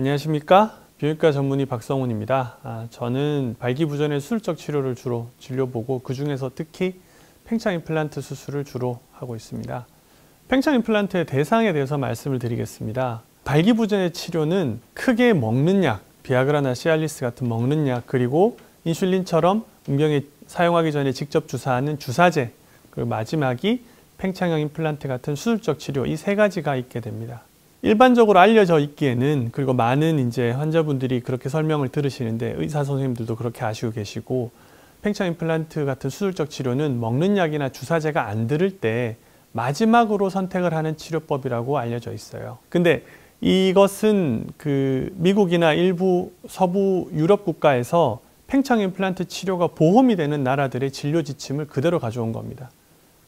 안녕하십니까. 비뇨기과 전문의 박성훈입니다. 아, 저는 발기부전의 수술적 치료를 주로 진료보고 그중에서 특히 팽창 임플란트 수술을 주로 하고 있습니다. 팽창 임플란트의 대상에 대해서 말씀을 드리겠습니다. 발기부전의 치료는 크게 먹는 약, 비아그라나 시알리스 같은 먹는 약, 그리고 인슐린처럼 음경에 사용하기 전에 직접 주사하는 주사제, 그리고 마지막이 팽창형 임플란트 같은 수술적 치료 이 세 가지가 있게 됩니다. 일반적으로 알려져 있기에는 그리고 많은 이제 환자분들이 그렇게 설명을 들으시는데 의사 선생님들도 그렇게 아시고 계시고 팽창 임플란트 같은 수술적 치료는 먹는 약이나 주사제가 안 들을 때 마지막으로 선택을 하는 치료법이라고 알려져 있어요. 근데 이것은 그 미국이나 일부 서부 유럽 국가에서 팽창 임플란트 치료가 보험이 되는 나라들의 진료 지침을 그대로 가져온 겁니다.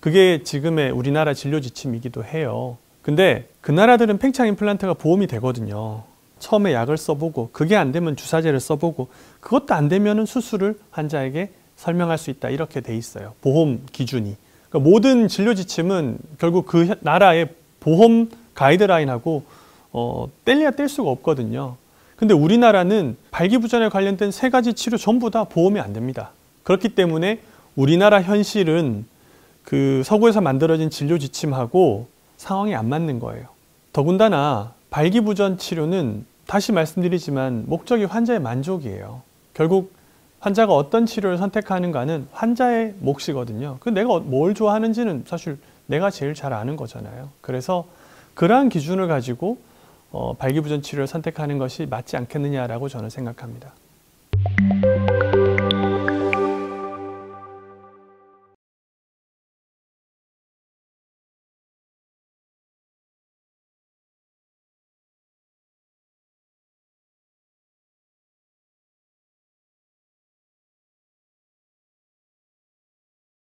그게 지금의 우리나라 진료 지침이기도 해요. 근데 그 나라들은 팽창 임플란트가 보험이 되거든요. 처음에 약을 써보고 그게 안 되면 주사제를 써보고 그것도 안 되면 수술을 환자에게 설명할 수 있다 이렇게 돼 있어요. 보험 기준이. 그러니까 모든 진료 지침은 결국 그 나라의 보험 가이드라인하고 어, 뗄래야 뗄 수가 없거든요. 근데 우리나라는 발기부전에 관련된 세 가지 치료 전부 다 보험이 안 됩니다. 그렇기 때문에 우리나라 현실은 그 서구에서 만들어진 진료 지침하고 상황이 안 맞는 거예요. 더군다나 발기부전 치료는 다시 말씀드리지만 목적이 환자의 만족이에요. 결국 환자가 어떤 치료를 선택하는가는 환자의 몫이거든요. 그 내가 뭘 좋아하는지는 사실 내가 제일 잘 아는 거잖아요. 그래서 그러한 기준을 가지고 어, 발기부전 치료를 선택하는 것이 맞지 않겠느냐라고 저는 생각합니다.